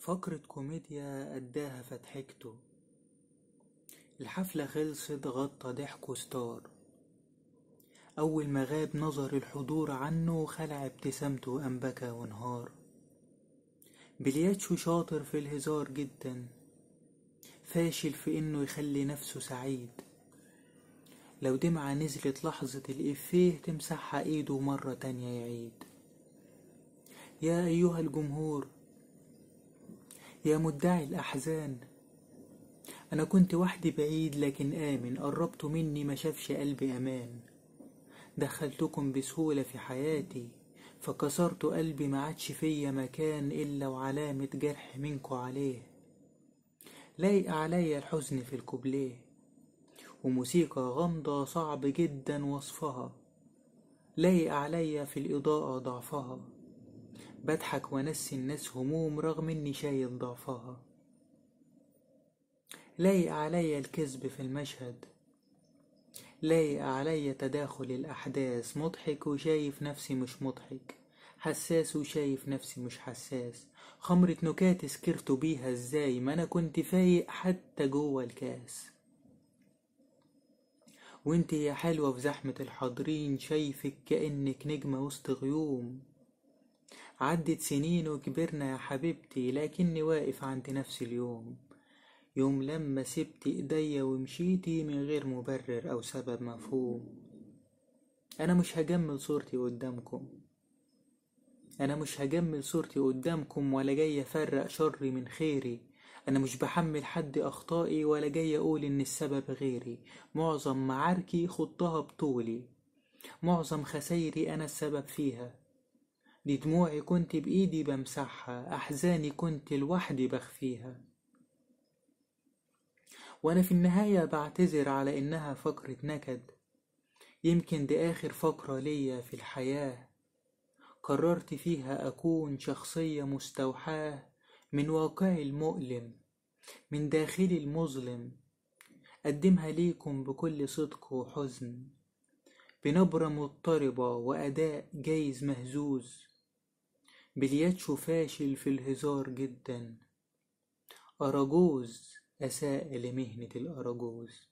فقرة كوميديا أداها فضحكته الحفلة خلصت غطى ضحكه ستار أول ما غاب نظر الحضور عنه خلع ابتسامته وقام بكى وانهار بلياتشو شاطر في الهزار جدا فاشل في انه يخلي نفسه سعيد لو دمعة نزلت لحظة الإفيه تمسحها إيده مرة تانية يعيد يا أيها الجمهور يا مدعي الأحزان أنا كنت وحدي بعيد لكن آمن قربت مني ما شافش قلبي أمان دخلتكم بسهولة في حياتي فكسرت قلبي ما عادش فيا مكان إلا وعلامة جرح منكو عليه لايق عليا الحزن في الكوبليه وموسيقى غامضة صعب جدا وصفها لايق عليا في الإضاءة ضعفها بضحك وأنسي الناس هموم رغم إني شايل ضعفها لايق عليا الكذب في المشهد لايق عليا تداخل الأحداث مضحك وشايف نفسي مش مضحك حساس وشايف نفسي مش حساس خمرة نكات سكرتوا بيها ازاي ما انا كنت فايق حتى جوه الكاس وانت يا حلوة في زحمة الحاضرين شايفك كأنك نجمة وسط غيوم عدت سنين وكبرنا يا حبيبتي لكني واقف عند نفس اليوم يوم لما سبت ايديا ومشيتي من غير مبرر او سبب مفهوم انا مش هجمل صورتي قدامكم انا مش هجمل صورتي قدامكم ولا جاي افرق شري من خيري انا مش بحمل حد اخطائي ولا جاي اقول ان السبب غيري معظم معاركي خضتها بطولي معظم خسايري انا السبب فيها دموعي كنت بإيدي بمسحها أحزاني كنت لوحدي بخفيها وأنا في النهاية بعتذر على إنها فقرة نكد يمكن دي آخر فقرة ليا في الحياة قررت فيها أكون شخصية مستوحاة من واقعي المؤلم من داخلي المظلم أقدمها ليكم بكل صدق وحزن بنبرة مضطربة وأداء جايز مهزوز بلياتشو فاشل في الهزار جدا أراجوز أساء لمهنة الأراجوز